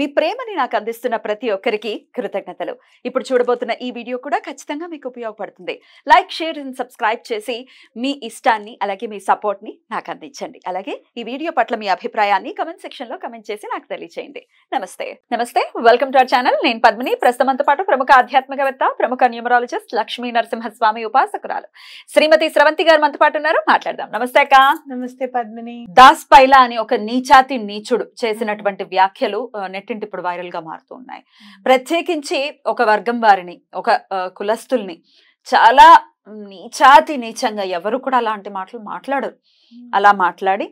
మీ ప్రేమని నాకు అందిస్తున్న ప్రతి ఒక్కరికి కృతజ్ఞతలు ఇప్పుడు చూడబోతున్న ఈ వీడియో కూడా ఖచ్చితంగా మీకు ఉపయోగపడుతుంది లైక్ షేర్ అండ్ సబ్స్క్రైబ్ చేసి మీ ఇష్టాన్ని అలాగే మీ సపోర్ట్ని నాకు అందించండి అలాగే ఈ వీడియో పట్ల మీ అభిప్రాయాన్ని కమెంట్ సెక్షన్లో కమెంట్ చేసి నాకు తెలియజేయండి నమస్తే నమస్తే వెల్కమ్ టు అవర్ ఛానల్ నేను పద్మిని ప్రస్తుతంతో పాటు ప్రముఖ ఆధ్యాత్మికవేత్త ప్రముఖ న్యూమరాలజిస్ట్ లక్ష్మీ నరసింహస్వామి ఉపాసకురాలు శ్రీమతి స్రవంతి గారు మనతో పాటు ఉన్నారు మాట్లాడదాం నమస్తే అక్క నమస్తే పద్మిని దాస్ పైలా అని ఒక నీచాతి నీచుడు చేసినటువంటి వ్యాఖ్యలు అనేటువంటి ఇప్పుడు గా మారుతూ ఉన్నాయి ప్రత్యేకించి ఒక వర్గం వారిని ఒక కులస్తుల్ని చాలా నీచాతి నీచంగా ఎవరు కూడా అలాంటి మాటలు మాట్లాడరు అలా మాట్లాడి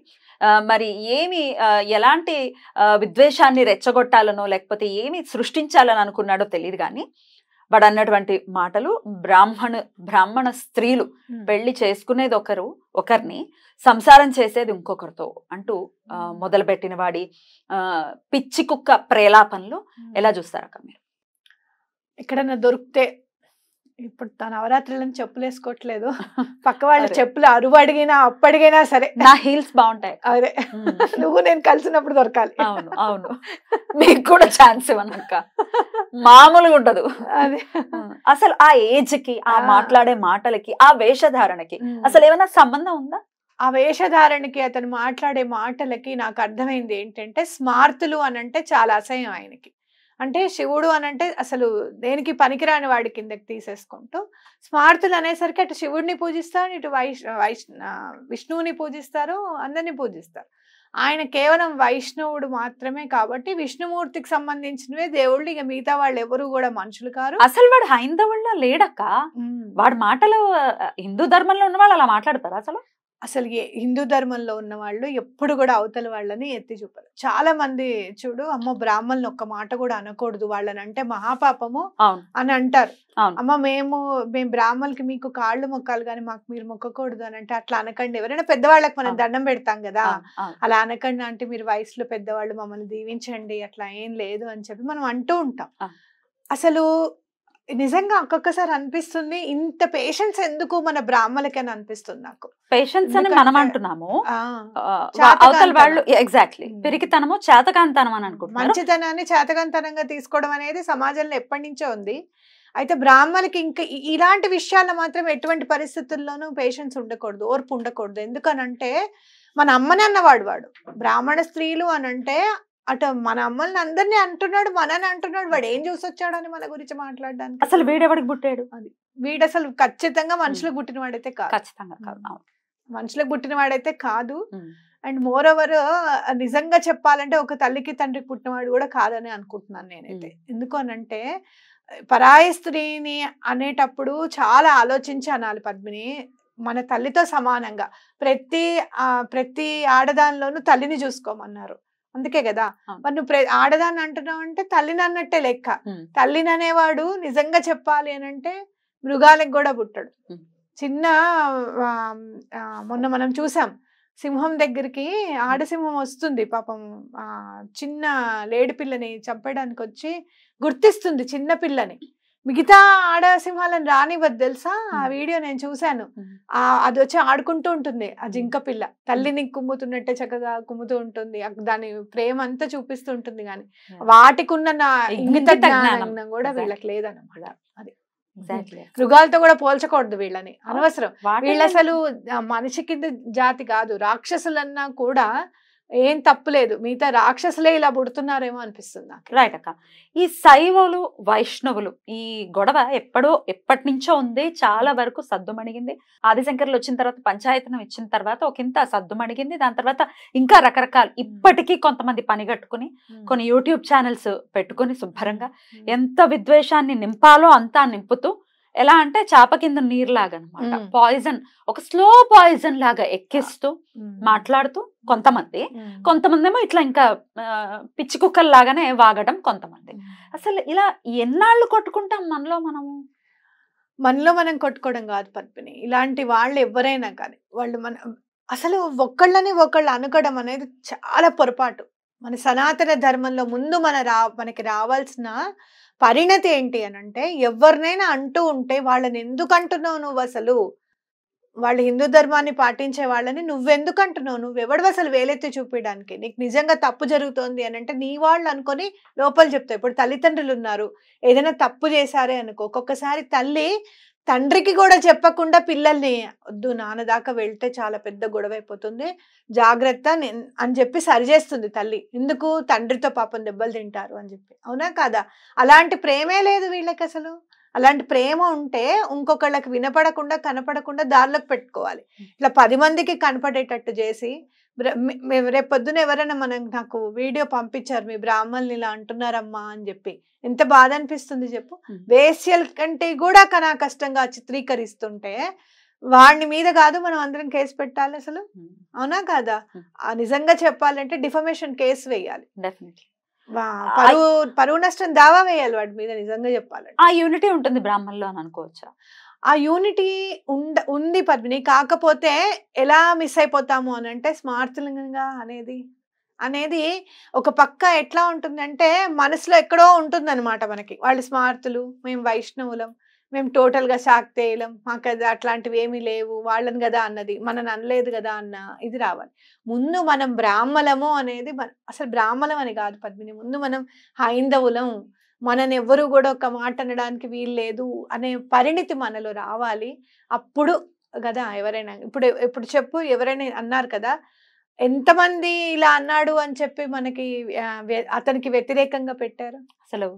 మరి ఏమి ఎలాంటి విద్వేషాన్ని రెచ్చగొట్టాలనో లేకపోతే ఏమి సృష్టించాలని అనుకున్నాడో తెలియదు కానీ వాడు అన్నటువంటి మాటలు బ్రాహ్మణ బ్రాహ్మణ స్త్రీలు పెళ్లి చేసుకునేది ఒకరు ఒకరిని సంసారం చేసేది ఇంకొకరితో అంటూ మొదలుపెట్టిన వాడి పిచ్చి కుక్క ప్రేలాపనలు ఎలా అక్కడ మీరు ఎక్కడైనా దొరికితే ఇప్పుడు తన నవరాత్రులను చెప్పులు వేసుకోవట్లేదు పక్క వాళ్ళ చెప్పులు అరువు అడిగినా అప్పడిగినా సరే నా హీల్స్ బాగుంటాయి అదే నువ్వు నేను కలిసినప్పుడు దొరకాలి అవును అవును మీకు కూడా ఛాన్స్ ఇవ్వనక్క మామూలుగా ఉండదు అదే అసలు ఆ ఏజ్ కి ఆ మాట్లాడే మాటలకి ఆ వేషధారణకి అసలు ఏమైనా సంబంధం ఉందా ఆ వేషధారణకి అతను మాట్లాడే మాటలకి నాకు అర్థమైంది ఏంటంటే స్మార్తులు అనంటే చాలా అసహ్యం ఆయనకి అంటే శివుడు అని అంటే అసలు దేనికి పనికిరాని వాడి కిందకి తీసేసుకుంటూ స్మార్తులు అనేసరికి అటు శివుడిని పూజిస్తారు ఇటు వైష్ వైష్ విష్ణువుని పూజిస్తారు అందరినీ పూజిస్తారు ఆయన కేవలం వైష్ణవుడు మాత్రమే కాబట్టి విష్ణుమూర్తికి సంబంధించినవే దేవుళ్ళు ఇక మిగతా వాళ్ళు ఎవరు కూడా మనుషులు కారు అసలు వాడు హైందవుల్లో లేడక్క వాడు మాటలు హిందూ ధర్మంలో ఉన్న వాళ్ళు అలా మాట్లాడతారు అసలు అసలు ఏ హిందూ ధర్మంలో ఉన్న వాళ్ళు ఎప్పుడు కూడా అవతల వాళ్ళని ఎత్తి చూపరు చాలా మంది చూడు అమ్మ బ్రాహ్మణులు ఒక్క మాట కూడా అనకూడదు వాళ్ళని అంటే మహాపాపము అని అంటారు అమ్మ మేము మేము బ్రాహ్మణులకి మీకు కాళ్ళు మొక్కాలి కానీ మాకు మీరు మొక్కకూడదు అని అంటే అట్లా అనకండి ఎవరైనా పెద్దవాళ్ళకి మనం దండం పెడతాం కదా అలా అనకండి అంటే మీరు వయసులో పెద్దవాళ్ళు మమ్మల్ని దీవించండి అట్లా ఏం లేదు అని చెప్పి మనం అంటూ ఉంటాం అసలు నిజంగా ఒక్కొక్కసారి అనిపిస్తుంది ఇంత పేషెన్స్ ఎందుకు మన బ్రాహ్మలకి అని అనిపిస్తుంది నాకు పేషెన్స్ అని మనం అంటున్నాము అవతల వాళ్ళు ఎగ్జాక్ట్లీ పెరిగితనము చేతకాంతనం అని అనుకుంటున్నాం మంచితనాన్ని చేతకాంతనంగా తీసుకోవడం అనేది సమాజంలో ఎప్పటి నుంచో ఉంది అయితే బ్రాహ్మణులకి ఇంకా ఇలాంటి విషయాల్లో మాత్రం ఎటువంటి పరిస్థితుల్లోనూ పేషెన్స్ ఉండకూడదు ఓర్పు ఉండకూడదు ఎందుకనంటే మన అమ్మని అన్నవాడు వాడు బ్రాహ్మణ స్త్రీలు అనంటే అట మన అమ్మల్ని అందరినీ అంటున్నాడు మనని అంటున్నాడు వాడు ఏం చూసి వచ్చాడని మన గురించి మాట్లాడడానికి అసలు వీడెవడికి పుట్టాడు అది వీడు అసలు ఖచ్చితంగా మనుషులకు పుట్టినవాడైతే కాదు ఖచ్చితంగా కాదు మనుషులకు వాడైతే కాదు అండ్ మోర్ ఓవర్ నిజంగా చెప్పాలంటే ఒక తల్లికి తండ్రికి పుట్టినవాడు కూడా కాదని అనుకుంటున్నాను నేనైతే ఎందుకు అనంటే పరాయి స్త్రీని అనేటప్పుడు చాలా ఆలోచించి అనాలి పద్మిని మన తల్లితో సమానంగా ప్రతి ప్రతి ఆడదానిలోనూ తల్లిని చూసుకోమన్నారు అందుకే కదా మరి నువ్వు ఆడదాన్ని అంటున్నావు అంటే తల్లిని అన్నట్టే లెక్క తల్లిని అనేవాడు నిజంగా చెప్పాలి అని అంటే మృగాలకు కూడా పుట్టాడు చిన్న మొన్న మనం చూసాం సింహం దగ్గరికి ఆడసింహం వస్తుంది పాపం చిన్న లేడి పిల్లని చంపడానికి వచ్చి గుర్తిస్తుంది చిన్న పిల్లని మిగతా ఆడ సింహాలను రానివ్వదు తెలుసా ఆ వీడియో నేను చూశాను ఆ అది వచ్చి ఆడుకుంటూ ఉంటుంది ఆ జింక పిల్ల తల్లిని కుమ్ముతున్నట్టే చక్కగా కుమ్ముతూ ఉంటుంది దాని ప్రేమ అంతా చూపిస్తుంటుంది కానీ వాటికున్న నా ఇంగిత కూడా వీళ్ళకి లేదనమాట అది మృగాలతో కూడా పోల్చకూడదు వీళ్ళని అనవసరం వీళ్ళు అసలు మనిషి కింద జాతి కాదు రాక్షసులన్నా కూడా ఏం తప్పులేదు మిగతా రాక్షసులే ఇలా పుడుతున్నారేమో అనిపిస్తుంది నాకు రైట్ అక్క ఈ శైవులు వైష్ణవులు ఈ గొడవ ఎప్పుడో ఎప్పటి నుంచో ఉంది చాలా వరకు సద్దుమణిగింది ఆదిశంకర్లు వచ్చిన తర్వాత పంచాయతనం ఇచ్చిన తర్వాత ఇంత సద్దుమణిగింది దాని తర్వాత ఇంకా రకరకాలు ఇప్పటికీ కొంతమంది పనిగట్టుకుని కొన్ని యూట్యూబ్ ఛానల్స్ పెట్టుకుని శుభ్రంగా ఎంత విద్వేషాన్ని నింపాలో అంతా నింపుతూ ఎలా అంటే చేప కింద నీరులాగా అనమాట పాయిజన్ ఒక స్లో పాయిజన్ లాగా ఎక్కిస్తూ మాట్లాడుతూ కొంతమంది కొంతమంది ఏమో ఇట్లా ఇంకా పిచ్చి కుక్కల్లాగానే వాగడం కొంతమంది అసలు ఇలా ఎన్నాళ్ళు కొట్టుకుంటాం మనలో మనము మనలో మనం కొట్టుకోవడం కాదు పద్మిని ఇలాంటి వాళ్ళు ఎవరైనా కానీ వాళ్ళు మన అసలు ఒక్కళ్ళని ఒకళ్ళు అనుకోవడం అనేది చాలా పొరపాటు మన సనాతన ధర్మంలో ముందు మన రా మనకి రావాల్సిన పరిణతి ఏంటి అని అంటే ఎవరినైనా అంటూ ఉంటే వాళ్ళని ఎందుకు అంటున్నావు నువ్వు అసలు వాళ్ళు హిందూ ధర్మాన్ని పాటించే వాళ్ళని నువ్వెందుకు అంటున్నావు ఎవడు అసలు వేలెత్తి చూపించడానికి నీకు నిజంగా తప్పు జరుగుతోంది అని అంటే నీ వాళ్ళు అనుకొని లోపల చెప్తావు ఇప్పుడు తల్లిదండ్రులు ఉన్నారు ఏదైనా తప్పు చేశారే అనుకో ఒక్కొక్కసారి తల్లి తండ్రికి కూడా చెప్పకుండా పిల్లల్ని వద్దు నాన్న దాకా వెళ్తే చాలా పెద్ద గొడవ అయిపోతుంది జాగ్రత్త అని చెప్పి సరిచేస్తుంది తల్లి ఎందుకు తండ్రితో పాపం దెబ్బలు తింటారు అని చెప్పి అవునా కాదా అలాంటి ప్రేమే లేదు వీళ్ళకి అసలు అలాంటి ప్రేమ ఉంటే ఇంకొకళ్ళకి వినపడకుండా కనపడకుండా దారిలోకి పెట్టుకోవాలి ఇట్లా పది మందికి కనపడేటట్టు చేసి రేపొద్దున ఎవరైనా మనం నాకు వీడియో పంపించారు మీ బ్రాహ్మణులు ఇలా అంటున్నారమ్మా అని చెప్పి ఎంత బాధ అనిపిస్తుంది చెప్పు వేసియల్ కంటే కూడా కనా కష్టంగా చిత్రీకరిస్తుంటే వాడిని మీద కాదు మనం అందరం కేసు పెట్టాలి అసలు అవునా కాదా నిజంగా చెప్పాలంటే డిఫమేషన్ కేసు వేయాలి డెఫినెట్లీ పరువు పరువు నష్టం దావా వేయాలి వాటి మీద నిజంగా చెప్పాలి ఆ యూనిటీ ఉంటుంది బ్రాహ్మణులు అని అనుకోవచ్చా ఆ యూనిటీ ఉండ ఉంది పద్మిని కాకపోతే ఎలా మిస్ అయిపోతాము అని అంటే స్మార్థలింగంగా అనేది అనేది ఒక పక్క ఎట్లా ఉంటుందంటే మనసులో ఎక్కడో ఉంటుందన్నమాట మనకి వాళ్ళు స్మార్థులు మేము వైష్ణవులం మేము టోటల్గా శాక్తేయులం మాకు అట్లాంటివి ఏమీ లేవు వాళ్ళని కదా అన్నది మనం అనలేదు కదా అన్న ఇది రావాలి ముందు మనం బ్రాహ్మలము అనేది అసలు బ్రాహ్మలం అని కాదు పద్మిని ముందు మనం హైందవులం మనని ఎవరు కూడా ఒక మాట అనడానికి వీలు లేదు అనే పరిణితి మనలో రావాలి అప్పుడు కదా ఎవరైనా ఇప్పుడు ఇప్పుడు చెప్పు ఎవరైనా అన్నారు కదా ఎంతమంది ఇలా అన్నాడు అని చెప్పి మనకి అతనికి వ్యతిరేకంగా పెట్టారు అసలు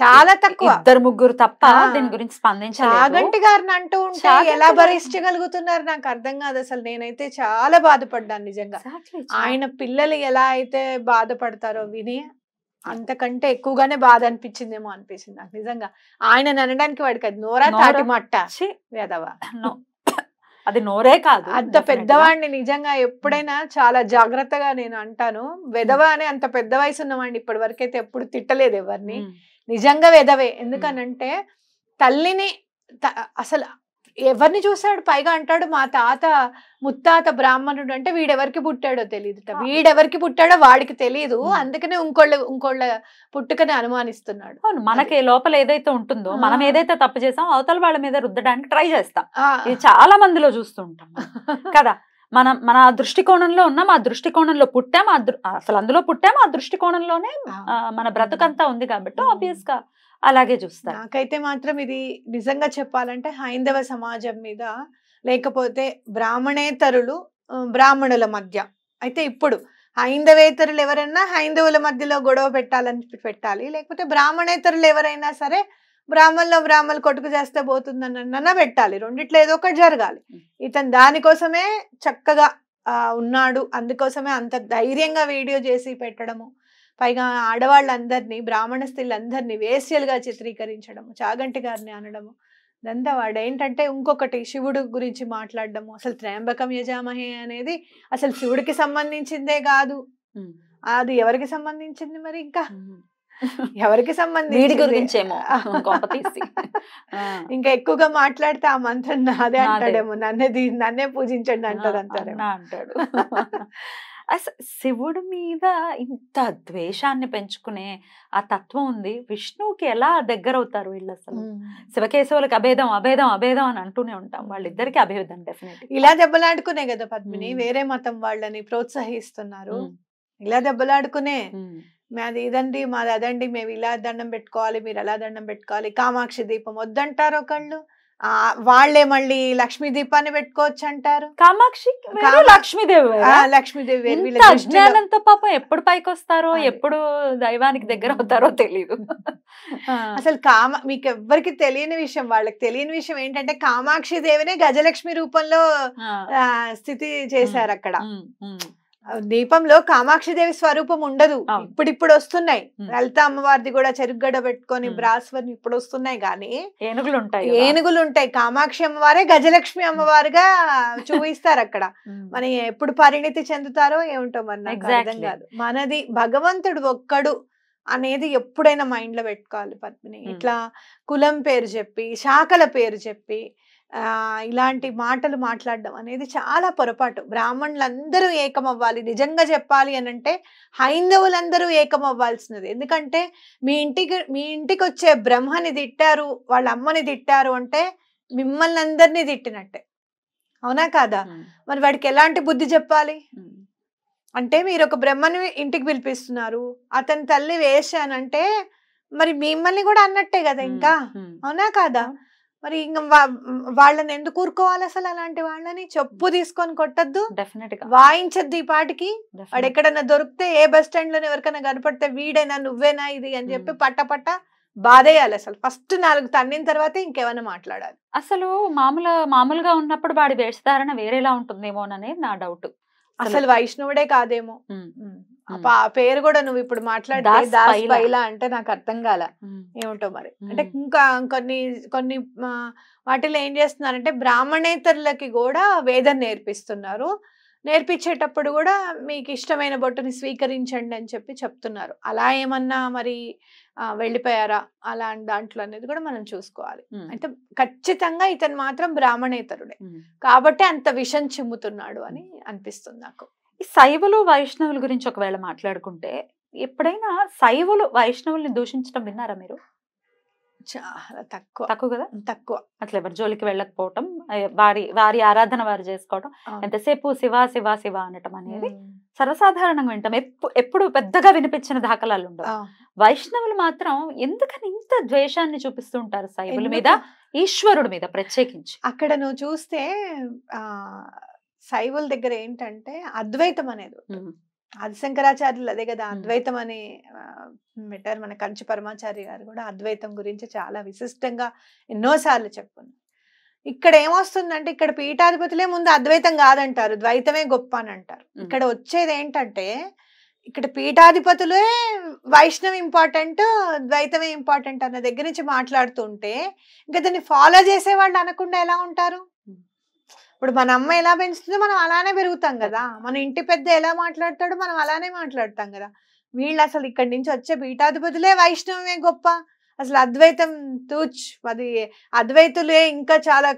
చాలా తక్కువ ఇద్దరు ముగ్గురు తప్ప దీని గురించి స్పందించాగంటి గారిని అంటూ ఉంటే ఎలా భరించగలుగుతున్నారు నాకు అర్థం కాదు అసలు నేనైతే చాలా బాధపడ్డాను నిజంగా ఆయన పిల్లలు ఎలా అయితే బాధపడతారో విని అంతకంటే ఎక్కువగానే బాధ అనిపించిందేమో అనిపించింది నాకు నిజంగా ఆయన అనడానికి వాడికి అది నోరా తాటి మట్ట వేదవా అది నోరే కాదు అంత పెద్దవాడిని నిజంగా ఎప్పుడైనా చాలా జాగ్రత్తగా నేను అంటాను వెధవ అనే అంత పెద్ద వయసు ఉన్నవాడిని ఇప్పటి వరకైతే ఎప్పుడు తిట్టలేదు ఎవరిని నిజంగా వెధవే ఎందుకనంటే తల్లిని అసలు ఎవరిని చూశాడు పైగా అంటాడు మా తాత ముత్తాత బ్రాహ్మణుడు అంటే వీడెవరికి పుట్టాడో తెలియదు వీడెవరికి పుట్టాడో వాడికి తెలియదు అందుకనే ఇంకోళ్ళ ఇంకోళ్ళ పుట్టుకని అనుమానిస్తున్నాడు మనకి లోపల ఏదైతే ఉంటుందో మనం ఏదైతే తప్పు చేసాం అవతల వాళ్ళ మీద రుద్దడానికి ట్రై చేస్తాం ఇది చాలా మందిలో చూస్తుంటాం కదా మన మన దృష్టికోణంలో ఉన్నాం ఆ దృష్టికోణంలో పుట్టాం అసలు అందులో పుట్టాం ఆ దృష్టికోణంలోనే మన బ్రతుకంతా ఉంది కాబట్టి ఆబ్వియస్ గా అలాగే చూస్తారు నాకైతే మాత్రం ఇది నిజంగా చెప్పాలంటే హైందవ సమాజం మీద లేకపోతే బ్రాహ్మణేతరులు బ్రాహ్మణుల మధ్య అయితే ఇప్పుడు హైందవేతరులు ఎవరైనా హైందవుల మధ్యలో గొడవ పెట్టాలని పెట్టాలి లేకపోతే బ్రాహ్మణేతరులు ఎవరైనా సరే బ్రాహ్మణులో బ్రాహ్మణులు కొట్టుకు చేస్తే పోతుందన్న పెట్టాలి రెండిట్లో ఏదో ఒకటి జరగాలి ఇతను దానికోసమే చక్కగా ఉన్నాడు అందుకోసమే అంత ధైర్యంగా వీడియో చేసి పెట్టడము పైగా ఆడవాళ్ళందరినీ బ్రాహ్మణ స్త్రీలందరినీ వేశ్యలుగా చిత్రీకరించడం చాగంటి గారిని అనడము ఇదంతా వాడు ఏంటంటే ఇంకొకటి శివుడు గురించి మాట్లాడడము అసలు త్రయంబకం యజామహే అనేది అసలు శివుడికి సంబంధించిందే కాదు అది ఎవరికి సంబంధించింది మరి ఇంకా ఎవరికి సంబంధించి గురించేమో ఇంకా ఎక్కువగా మాట్లాడితే ఆ మంత్రం నాదే అంటాడేమో నన్నే నన్నే పూజించండి అంటారు అంటారు అంటాడు అస శివుడి మీద ఇంత ద్వేషాన్ని పెంచుకునే ఆ తత్వం ఉంది విష్ణువుకి ఎలా దగ్గర అవుతారు వీళ్ళు అసలు శివకేశవులకు అభేదం అభేదం అభేదం అని అంటూనే ఉంటాం వాళ్ళిద్దరికి అభేదం డెఫినెట్ ఇలా దెబ్బలాడుకునే కదా పద్మిని వేరే మతం వాళ్ళని ప్రోత్సహిస్తున్నారు ఇలా దెబ్బలాడుకునే మాది ఇదండి మాది అదండి మేము ఇలా దండం పెట్టుకోవాలి మీరు ఎలా దండం పెట్టుకోవాలి కామాక్షి దీపం వద్దంటారు ఒకళ్ళు వాళ్లే మళ్ళీ లక్ష్మీ దీపాన్ని పెట్టుకోవచ్చు అంటారు కామాక్షి లక్ష్మీదేవి లక్ష్మీదేవి పాపం ఎప్పుడు పైకి వస్తారో ఎప్పుడు దైవానికి దగ్గర అవుతారో తెలియదు అసలు కామ మీకు ఎవ్వరికి తెలియని విషయం వాళ్ళకి తెలియని విషయం ఏంటంటే కామాక్షి దేవినే గజలక్ష్మి రూపంలో స్థితి చేశారు అక్కడ దీపంలో కామాక్షిదేవి స్వరూపం ఉండదు ఇప్పుడు ఇప్పుడు వస్తున్నాయి లలిత అమ్మవారిది కూడా చెరుగడ పెట్టుకొని బ్రాస్వర్ ఇప్పుడు వస్తున్నాయి గానీ ఏనుగులు ఉంటాయి ఏనుగులు ఉంటాయి కామాక్షి అమ్మవారే గజలక్ష్మి అమ్మవారుగా చూపిస్తారు అక్కడ మన ఎప్పుడు పరిణితి చెందుతారో ఏమిటో మన అర్థం కాదు మనది భగవంతుడు ఒక్కడు అనేది ఎప్పుడైనా మైండ్ లో పెట్టుకోవాలి పద్మిని ఇట్లా కులం పేరు చెప్పి శాఖల పేరు చెప్పి ఇలాంటి మాటలు మాట్లాడడం అనేది చాలా పొరపాటు బ్రాహ్మణులందరూ ఏకమవ్వాలి నిజంగా చెప్పాలి అని అంటే హైందవులందరూ ఏకమవ్వాల్సినది ఎందుకంటే మీ ఇంటికి మీ ఇంటికి వచ్చే బ్రహ్మని తిట్టారు వాళ్ళ అమ్మని తిట్టారు అంటే మిమ్మల్ని అందరినీ తిట్టినట్టే అవునా కాదా మరి వాడికి ఎలాంటి బుద్ధి చెప్పాలి అంటే మీరు ఒక బ్రహ్మని ఇంటికి పిలిపిస్తున్నారు అతని తల్లి వేశానంటే మరి మిమ్మల్ని కూడా అన్నట్టే కదా ఇంకా అవునా కాదా మరి ఇంకా వాళ్ళని ఎందుకు ఊరుకోవాలి అసలు అలాంటి వాళ్ళని చెప్పు hmm. తీసుకొని కొట్టద్దు డెఫినెట్ గా వాయించద్దు ఈ పాటికి వాడు ఎక్కడైనా దొరికితే ఏ బస్ స్టాండ్ లో ఎవరికైనా కనపడితే వీడైనా నువ్వేనా ఇది అని hmm. చెప్పి పట్ట పట్ట బాధేయాలి అసలు ఫస్ట్ నాలుగు తన్నిన తర్వాత ఇంకేమైనా మాట్లాడాలి అసలు మామూలు మామూలుగా ఉన్నప్పుడు వాడి వేషధారణ వేరేలా అనేది నా డౌట్ అసలు వైష్ణవుడే కాదేమో hmm. ఆ పేరు కూడా నువ్వు ఇప్పుడు మాట్లాడే అంటే నాకు అర్థం కాల ఏమిటో మరి అంటే ఇంకా కొన్ని కొన్ని వాటిలో ఏం చేస్తున్నారంటే బ్రాహ్మణేతరులకి కూడా వేదం నేర్పిస్తున్నారు నేర్పించేటప్పుడు కూడా మీకు ఇష్టమైన బొట్టుని స్వీకరించండి అని చెప్పి చెప్తున్నారు అలా ఏమన్నా మరి వెళ్ళిపోయారా అలా దాంట్లో అనేది కూడా మనం చూసుకోవాలి అయితే ఖచ్చితంగా ఇతను మాత్రం బ్రాహ్మణేతరుడే కాబట్టి అంత విషం చిమ్ముతున్నాడు అని అనిపిస్తుంది నాకు ఈ శైవులు వైష్ణవుల గురించి ఒకవేళ మాట్లాడుకుంటే ఎప్పుడైనా శైవులు వైష్ణవుల్ని దూషించడం విన్నారా మీరు చాలా తక్కువ తక్కువ కదా తక్కువ అట్లా ఎవరి జోలికి వెళ్ళకపోవటం వారి వారి ఆరాధన వారు చేసుకోవటం ఎంతసేపు శివ శివ శివ అనటం అనేది సర్వసాధారణంగా వింటాం ఎప్పుడు పెద్దగా వినిపించిన దాఖలాలు ఉండవు వైష్ణవులు మాత్రం ఎందుకని ఇంత ద్వేషాన్ని చూపిస్తుంటారు శైవుల మీద ఈశ్వరుడు మీద ప్రత్యేకించి అక్కడ నువ్వు చూస్తే ఆ శైవుల దగ్గర ఏంటంటే అద్వైతం అనేది ఆది శంకరాచార్యులు అదే కదా అద్వైతం అని మెటర్ మన కంచి పరమాచార్య గారు కూడా అద్వైతం గురించి చాలా విశిష్టంగా ఎన్నోసార్లు చెప్పున్నారు ఇక్కడ ఏమొస్తుందంటే ఇక్కడ పీఠాధిపతులే ముందు అద్వైతం కాదంటారు ద్వైతమే గొప్ప అని అంటారు ఇక్కడ వచ్చేది ఏంటంటే ఇక్కడ పీఠాధిపతులే వైష్ణవ్ ఇంపార్టెంట్ ద్వైతమే ఇంపార్టెంట్ అన్న దగ్గర నుంచి మాట్లాడుతుంటే ఇంకా దాన్ని ఫాలో చేసేవాళ్ళు అనకుండా ఎలా ఉంటారు ఇప్పుడు మన అమ్మ ఎలా పెంచుతుందో మనం అలానే పెరుగుతాం కదా మన ఇంటి పెద్ద ఎలా మాట్లాడతాడో మనం అలానే మాట్లాడతాం కదా వీళ్ళు అసలు ఇక్కడి నుంచి వచ్చే పీఠాధిపతులే వైష్ణవమే గొప్ప అసలు అద్వైతం తూచ్ అది అద్వైతులే ఇంకా చాలా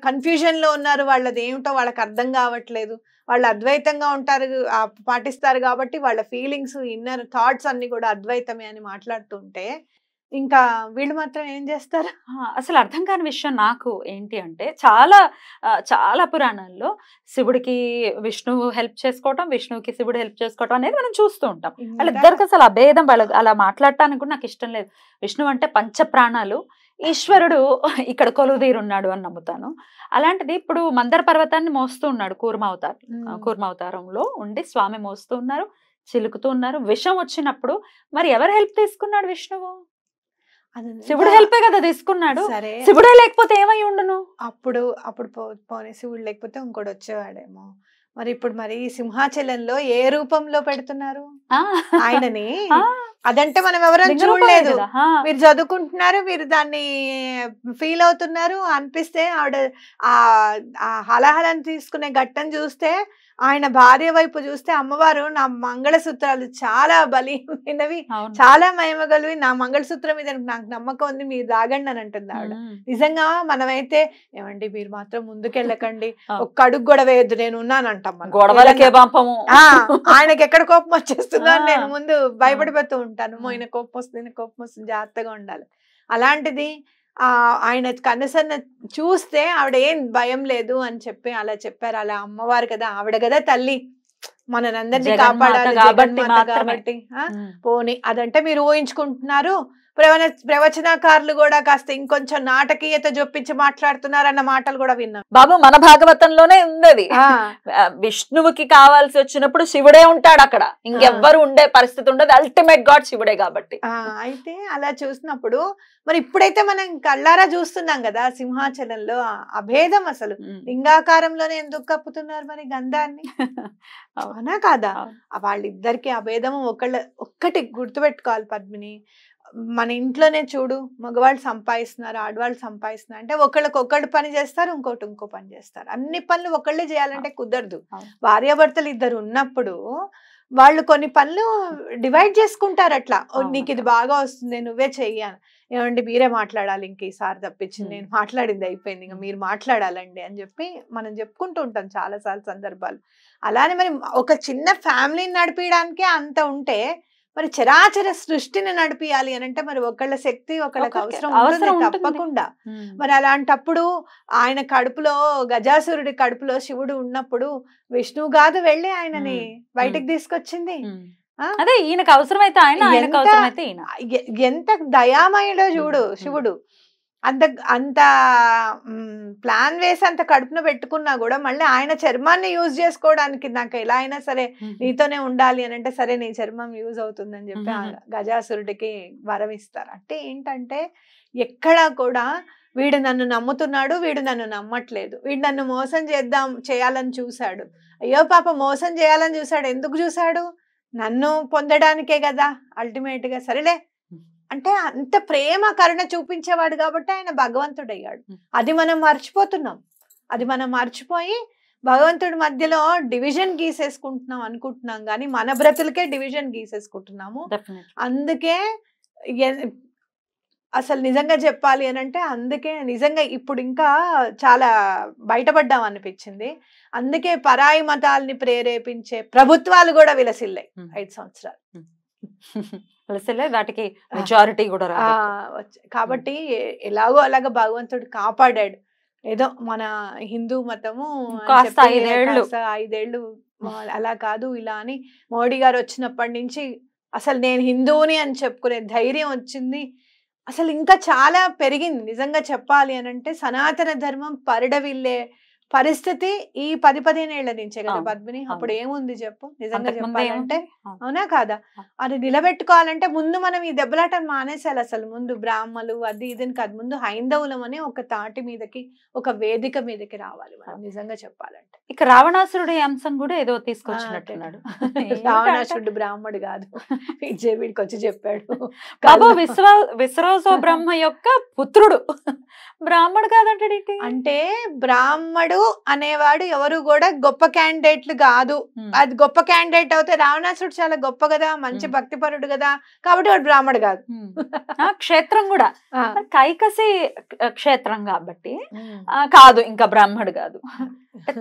లో ఉన్నారు వాళ్ళది ఏమిటో వాళ్ళకి అర్థం కావట్లేదు వాళ్ళు అద్వైతంగా ఉంటారు పాటిస్తారు కాబట్టి వాళ్ళ ఫీలింగ్స్ ఇన్నర్ థాట్స్ అన్ని కూడా అద్వైతమే అని మాట్లాడుతుంటే ఇంకా వీళ్ళు మాత్రం ఏం చేస్తారు అసలు అర్థం కాని విషయం నాకు ఏంటి అంటే చాలా చాలా పురాణాల్లో శివుడికి విష్ణువు హెల్ప్ చేసుకోవటం విష్ణువుకి శివుడు హెల్ప్ చేసుకోవటం అనేది మనం చూస్తూ ఉంటాం అలా ఇద్దరికి అసలు అభేదం వాళ్ళ అలా మాట్లాడటానికి కూడా నాకు ఇష్టం లేదు విష్ణువు అంటే పంచ ప్రాణాలు ఈశ్వరుడు ఇక్కడ కొలుదీరున్నాడు అని నమ్ముతాను అలాంటిది ఇప్పుడు మందర పర్వతాన్ని మోస్తూ ఉన్నాడు కూర్మావతార కూర్మావతారంలో ఉండి స్వామి మోస్తూ ఉన్నారు చిలుకుతూ ఉన్నారు విషం వచ్చినప్పుడు మరి ఎవరు హెల్ప్ తీసుకున్నాడు విష్ణువు శివుడు హెల్పే కదా తీసుకున్నాడు శివుడే లేకపోతే ఏమై ఉండును అప్పుడు అప్పుడు పోనీ శివుడు లేకపోతే ఇంకోటి వచ్చేవాడేమో మరి ఇప్పుడు మరి సింహాచలంలో ఏ రూపంలో పెడుతున్నారు ఆయనని అదంటే మనం ఎవరైనా చూడలేదు మీరు చదువుకుంటున్నారు మీరు దాన్ని ఫీల్ అవుతున్నారు అనిపిస్తే ఆవిడ ఆ హలహలను తీసుకునే ఘట్టం చూస్తే ఆయన భార్య వైపు చూస్తే అమ్మవారు నా మంగళసూత్రాలు చాలా బలీమైనవి చాలా మహిమగలవి నా మంగళసూత్రం మీద నాకు నమ్మకం ఉంది మీరు తాగండి అని అంటుంది ఆవిడ నిజంగా మనమైతే ఏమండి మీరు మాత్రం ముందుకెళ్ళకండి ఒక్క అడుగు గొడవ వేయద్దు నేను ఉన్నానంటాం ఆయనకి ఎక్కడ కోపం వచ్చేస్తుందో నేను ముందు భయపడిపోతూ ఉంటాను ఈయన కోపం వస్తుంది కోపం వస్తుంది జాగ్రత్తగా ఉండాలి అలాంటిది ఆయన కనసన్న చూస్తే ఆవిడ ఏం భయం లేదు అని చెప్పి అలా చెప్పారు అలా అమ్మవారు కదా ఆవిడ కదా తల్లి మనందరినీ కాపాడాలి కాబట్టి పోనీ అదంటే మీరు ఊహించుకుంటున్నారు ప్రవచన ప్రవచనకారులు కూడా కాస్త ఇంకొంచెం నాటకీయత మాట్లాడుతున్నారు మాట్లాడుతున్నారన్న మాటలు కూడా విన్నాం బాబు మన భాగవతంలోనే ఉంది విష్ణువుకి కావాల్సి వచ్చినప్పుడు శివుడే ఉంటాడు అక్కడ ఇంకెవ్వరు ఉండే పరిస్థితి ఉండదు అల్టిమేట్ గాడ్ శివుడే కాబట్టి అయితే అలా చూసినప్పుడు మరి ఇప్పుడైతే మనం కళ్ళారా చూస్తున్నాం కదా సింహాచలంలో అభేదం అసలు లింగాకారంలోనే ఎందుకు కప్పుతున్నారు మరి గంధాన్ని అవునా కాదా వాళ్ళిద్దరికి అభేదము ఒకళ్ళ ఒక్కటి గుర్తుపెట్టుకోవాలి పద్మిని మన ఇంట్లోనే చూడు మగవాళ్ళు సంపాదిస్తున్నారు ఆడవాళ్ళు సంపాదిస్తున్నారు అంటే ఒకళ్ళకి ఒకటి పని చేస్తారు ఇంకోటి ఇంకో పని చేస్తారు అన్ని పనులు ఒకళ్ళే చేయాలంటే కుదరదు భార్యాభర్తలు ఇద్దరు ఉన్నప్పుడు వాళ్ళు కొన్ని పనులు డివైడ్ చేసుకుంటారు అట్లా నీకు ఇది బాగా వస్తుంది నువ్వే చెయ్యాను ఏమండి మీరే మాట్లాడాలి ఇంక ఈసారి తప్పించింది నేను మాట్లాడింది అయిపోయింది ఇంకా మీరు మాట్లాడాలండి అని చెప్పి మనం చెప్పుకుంటూ ఉంటాం చాలాసార్లు సందర్భాలు అలానే మరి ఒక చిన్న ఫ్యామిలీని నడిపించడానికే అంత ఉంటే మరి చరాచర సృష్టిని నడిపియాలి అని అంటే మరి ఒకళ్ళ శక్తి ఒకళ్ళకి అవసరం అవసరం తప్పకుండా మరి అలాంటప్పుడు ఆయన కడుపులో గజాసురుడి కడుపులో శివుడు ఉన్నప్పుడు విష్ణువు కాదు వెళ్ళి ఆయనని బయటికి తీసుకొచ్చింది అదే ఈయనకు అవసరమైతే ఆయన ఎంత దయామయుడో చూడు శివుడు అంత అంత ప్లాన్ వేసి అంత కడుపున పెట్టుకున్నా కూడా మళ్ళీ ఆయన చర్మాన్ని యూజ్ చేసుకోవడానికి నాకు ఎలా అయినా సరే నీతోనే ఉండాలి అని అంటే సరే నీ చర్మం యూజ్ అవుతుందని చెప్పి గజాసురుడికి వరం ఇస్తారు అంటే ఏంటంటే ఎక్కడా కూడా వీడు నన్ను నమ్ముతున్నాడు వీడు నన్ను నమ్మట్లేదు వీడు నన్ను మోసం చేద్దాం చేయాలని చూశాడు అయ్యో పాప మోసం చేయాలని చూశాడు ఎందుకు చూశాడు నన్ను పొందడానికే కదా అల్టిమేట్గా సరేలే అంటే అంత ప్రేమ కరుణ చూపించేవాడు కాబట్టి ఆయన భగవంతుడు అయ్యాడు అది మనం మర్చిపోతున్నాం అది మనం మర్చిపోయి భగవంతుడి మధ్యలో డివిజన్ గీసేసుకుంటున్నాం అనుకుంటున్నాం కానీ మన బ్రతులకే డివిజన్ గీసేసుకుంటున్నాము అందుకే అసలు నిజంగా చెప్పాలి అని అంటే అందుకే నిజంగా ఇప్పుడు ఇంకా చాలా బయటపడ్డాం అనిపించింది అందుకే పరాయి మతాల్ని ప్రేరేపించే ప్రభుత్వాలు కూడా విలసిల్లాయి ఐదు సంవత్సరాలు అలసలే వాటికి మెజారిటీ కూడా కాబట్టి ఎలాగో అలాగ భగవంతుడు కాపాడాడు ఏదో మన హిందూ మతము కాస్త ఐదేళ్ళు ఐదేళ్ళు అలా కాదు ఇలా అని మోడీ గారు వచ్చినప్పటి నుంచి అసలు నేను హిందూని అని చెప్పుకునే ధైర్యం వచ్చింది అసలు ఇంకా చాలా పెరిగింది నిజంగా చెప్పాలి అని అంటే సనాతన ధర్మం పరిడవిల్లే పరిస్థితి ఈ పది పదిహేనేళ్ల నుంచే కదా పద్మిని అప్పుడు ఏముంది చెప్పు నిజంగా చెప్పాలంటే అవునా కాదా అది నిలబెట్టుకోవాలంటే ముందు మనం ఈ దెబ్బలాట మానేసాలి అసలు ముందు బ్రాహ్మలు అది ఇదని కాదు ముందు హైందవులం అనే ఒక తాటి మీదకి ఒక వేదిక మీదకి రావాలి మనం నిజంగా చెప్పాలంటే ఇక రావణాసురుడు అంశం కూడా ఏదో తీసుకొచ్చినట్టున్నాడు రావణాసురుడు బ్రాహ్మడు కాదు విజయవీడికి వచ్చి చెప్పాడు కాబో విశ్వ బ్రహ్మ యొక్క పుత్రుడు బ్రాహ్మడు కాదంటాడు అంటే బ్రాహ్మడు రావణాసురుడు అనేవాడు ఎవరు కూడా గొప్ప క్యాండిడేట్లు కాదు అది గొప్ప క్యాండిడేట్ అవుతే రావణాసురుడు చాలా గొప్ప కదా మంచి భక్తిపరుడు కదా కాబట్టి వాడు బ్రాహ్మడు కాదు క్షేత్రం కూడా కైకసి క్షేత్రం కాబట్టి కాదు ఇంకా బ్రాహ్మడు కాదు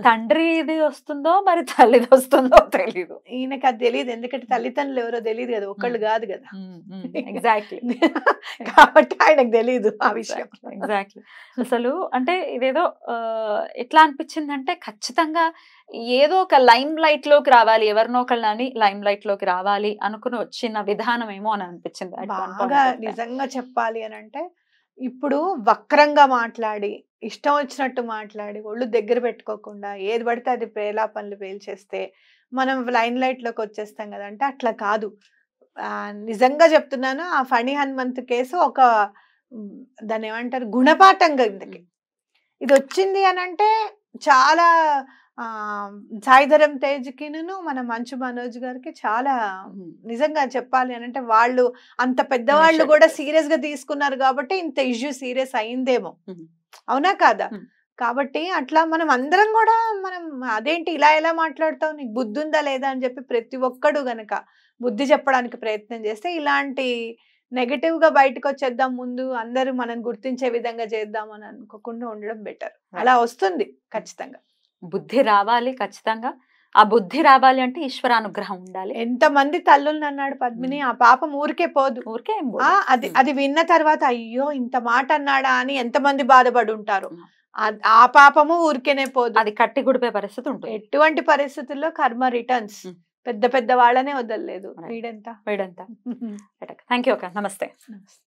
తండ్రి ఇది వస్తుందో మరి తల్లిది వస్తుందో తెలీదు ఈయనకి అది తెలియదు ఎందుకంటే తల్లిదండ్రులు ఎవరో తెలియదు కదా ఒక్కళ్ళు కాదు కదా ఎగ్జాక్ట్లీ కాబట్టి ఆయనకు తెలియదు ఆ విషయం ఎగ్జాక్ట్లీ అసలు అంటే ఇదేదో ఎట్లా అనిపించిందంటే ఖచ్చితంగా ఏదో ఒక లైమ్ లైట్ లోకి రావాలి ఎవరినో ఒకళ్ళని లైమ్ లైట్ లోకి రావాలి అనుకుని వచ్చిన విధానం ఏమో అని అనిపించింది నిజంగా చెప్పాలి అని అంటే ఇప్పుడు వక్రంగా మాట్లాడి ఇష్టం వచ్చినట్టు మాట్లాడి ఒళ్ళు దగ్గర పెట్టుకోకుండా ఏది పడితే అది ప్రేలాపనలు పేల్చేస్తే మనం లైన్ లైట్లోకి వచ్చేస్తాం కదంటే అట్లా కాదు నిజంగా చెప్తున్నాను ఆ ఫణి హనుమంత్ కేసు ఒక దాన్ని ఏమంటారు గుణపాఠంగా ఇది వచ్చింది అని అంటే చాలా సాయిధరం తేజ్కిను మన మంచు మనోజ్ గారికి చాలా నిజంగా చెప్పాలి అని అంటే వాళ్ళు అంత పెద్దవాళ్ళు కూడా సీరియస్ గా తీసుకున్నారు కాబట్టి ఇంత ఇష్యూ సీరియస్ అయిందేమో అవునా కాదా కాబట్టి అట్లా మనం అందరం కూడా మనం అదేంటి ఇలా ఎలా మాట్లాడతాం నీకు బుద్ధి ఉందా లేదా అని చెప్పి ప్రతి ఒక్కడు గనక బుద్ధి చెప్పడానికి ప్రయత్నం చేస్తే ఇలాంటి నెగటివ్ గా బయటకు వచ్చేద్దాం ముందు అందరూ మనం గుర్తించే విధంగా చేద్దాం అని అనుకోకుండా ఉండడం బెటర్ అలా వస్తుంది ఖచ్చితంగా బుద్ధి రావాలి ఖచ్చితంగా ఆ బుద్ధి రావాలి అంటే ఈశ్వర అనుగ్రహం ఉండాలి ఎంతమంది తల్లుల్ని అన్నాడు పద్మిని ఆ పాపం ఊరికే పోదు ఊరికే అది అది విన్న తర్వాత అయ్యో ఇంత మాట అన్నాడా అని ఎంతమంది బాధపడి ఉంటారు ఆ పాపము ఊరికేనే పోదు అది కట్టి గుడిపే పరిస్థితి ఉంటుంది ఎటువంటి పరిస్థితుల్లో కర్మ రిటర్న్స్ పెద్ద పెద్ద వాళ్ళనే వదలలేదు వీడంతా వీడంతా థ్యాంక్ యూ నమస్తే నమస్తే